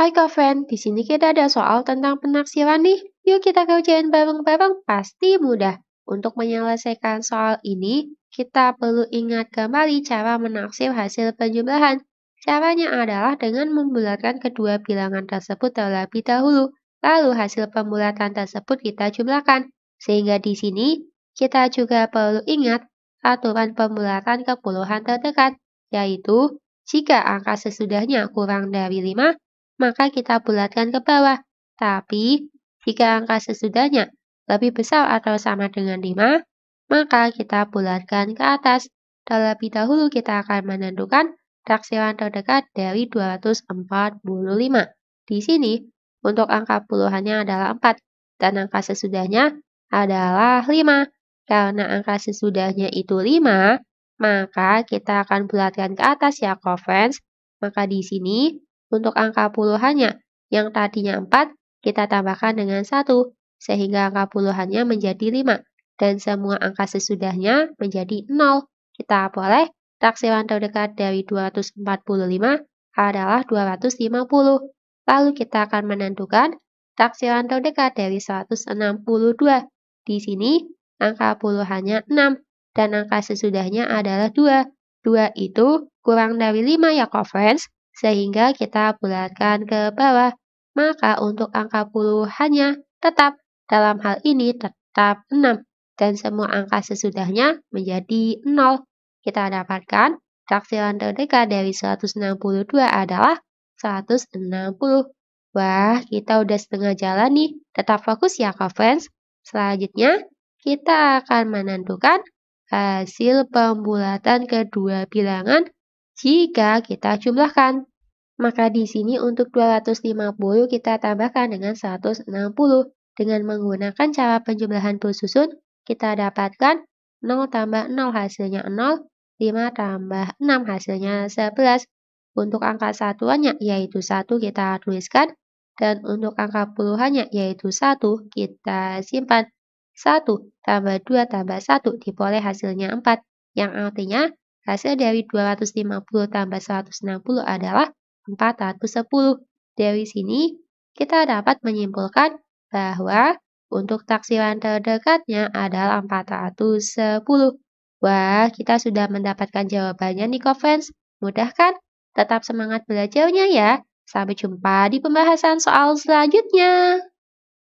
Hai kawan, di sini kita ada soal tentang penaksiran nih. Yuk kita kerjain bareng-bareng, pasti mudah. Untuk menyelesaikan soal ini, kita perlu ingat kembali cara menaksir hasil penjumlahan. Caranya adalah dengan membulatkan kedua bilangan tersebut terlebih dahulu, lalu hasil pembulatan tersebut kita jumlahkan. Sehingga di sini, kita juga perlu ingat aturan pembulatan kepuluhan terdekat, yaitu jika angka sesudahnya kurang dari 5, maka kita bulatkan ke bawah. Tapi, jika angka sesudahnya lebih besar atau sama dengan 5, maka kita bulatkan ke atas. Terlebih dahulu kita akan menentukan taksiran terdekat dari 245. Di sini, untuk angka puluhannya adalah 4, dan angka sesudahnya adalah 5. Karena angka sesudahnya itu 5, maka kita akan bulatkan ke atas ya, kofens. Maka di sini untuk angka puluhannya, yang tadinya 4, kita tambahkan dengan 1, sehingga angka puluhannya menjadi 5, dan semua angka sesudahnya menjadi 0. Kita boleh taksiran terdekat dari 245 adalah 250. Lalu kita akan menentukan taksiran terdekat dari 162. Di sini, angka puluhannya 6, dan angka sesudahnya adalah 2. 2 itu kurang dari 5 ya, friends sehingga kita bulatkan ke bawah. Maka untuk angka puluhannya tetap, dalam hal ini tetap 6, dan semua angka sesudahnya menjadi 0. Kita dapatkan taksiran terdekat dari 162 adalah 160. Wah, kita udah setengah jalan nih. Tetap fokus ya, Kak Friends. Selanjutnya, kita akan menentukan hasil pembulatan kedua bilangan jika kita jumlahkan. Maka di sini untuk 250 kita tambahkan dengan 160. Dengan menggunakan cara penjumlahan susun, kita dapatkan 0 tambah 0 hasilnya 0, 5 tambah 6 hasilnya 11. Untuk angka satuannya yaitu 1 kita tuliskan, dan untuk angka puluhannya yaitu 1 kita simpan. 1 tambah 2 tambah 1 diperoleh hasilnya 4, yang artinya hasil dari 250 tambah 160 adalah sepuluh. Dari sini, kita dapat menyimpulkan bahwa untuk taksiran terdekatnya adalah 410. Wah, kita sudah mendapatkan jawabannya nih, kofens. Mudah kan? Tetap semangat belajarnya ya. Sampai jumpa di pembahasan soal selanjutnya.